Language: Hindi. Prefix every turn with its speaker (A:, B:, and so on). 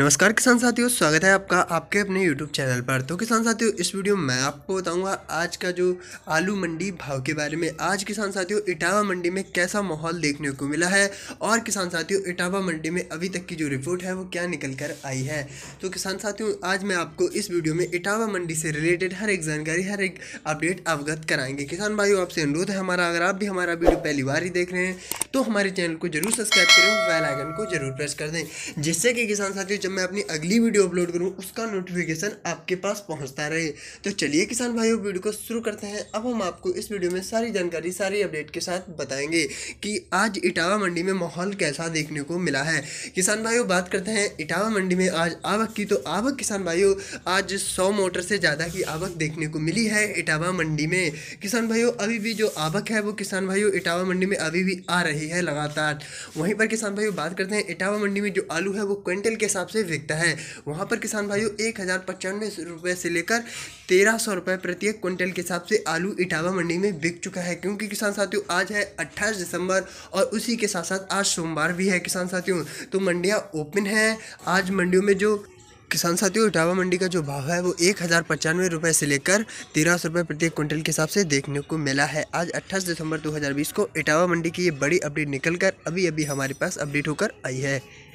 A: नमस्कार किसान साथियों स्वागत है आपका आपके अपने YouTube चैनल पर तो किसान साथियों इस वीडियो में मैं आपको बताऊंगा आज का जो आलू मंडी भाव के बारे में आज किसान साथियों इटावा मंडी में कैसा माहौल देखने को मिला है और किसान साथियों इटावा मंडी में अभी तक की जो रिपोर्ट है वो क्या निकल कर आई है तो किसान साथियों आज मैं आपको इस वीडियो में इटावा मंडी से रिलेटेड हर एक जानकारी हर एक अपडेट अवगत कराएंगे किसान भाइयों आपसे अनुरोध है हमारा अगर आप भी हमारा वीडियो पहली बार ही देख रहे हैं तो हमारे चैनल को जरूर सब्सक्राइब करें बेल आइकन को जरूर प्रेस कर दें जिससे कि किसान साथियों जब मैं अपनी अगली वीडियो अपलोड करूँ उसका नोटिफिकेशन आपके पास पहुँचता रहे तो चलिए किसान भाइयों वीडियो को शुरू करते हैं अब हम आपको इस वीडियो में सारी जानकारी सारी अपडेट के साथ बताएंगे कि आज इटावा मंडी में माहौल कैसा देखने को मिला है किसान भाइयों बात करते हैं इटावा मंडी में आज आवक की तो आवक किसान भाइयों आज सौ मोटर से ज़्यादा की आवक देखने को मिली है इटावा मंडी में किसान भाइयों अभी भी जो आवक है वो किसान भाइयों इटावा मंडी में अभी भी आ रही है लगातार वहीं पर किसान भाइयों बात करते हैं इटावा मंडी में जो आलू है वो क्विंटल के हिसाब से बिकता है वहाँ पर किसान भाइयों एक हज़ार पचानवे रुपये से लेकर तेरह सौ रुपये प्रत्येक क्विंटल के हिसाब से आलू इटावा मंडी में बिक चुका है क्योंकि किसान साथियों आज है अट्ठाईस दिसंबर और उसी के साथ साथ आज सोमवार भी है किसान साथियों तो मंडियाँ ओपन हैं आज मंडियों में जो किसान साथियों इटावा मंडी का जो भाव है वो एक हज़ार पचानवे रुपये से लेकर तेरह सौ रुपये प्रत्येक क्विंटल के हिसाब से देखने को मिला है आज अट्ठाईस दिसंबर 2020 को इटावा मंडी की ये बड़ी अपडेट निकलकर अभी अभी हमारे पास अपडेट होकर आई है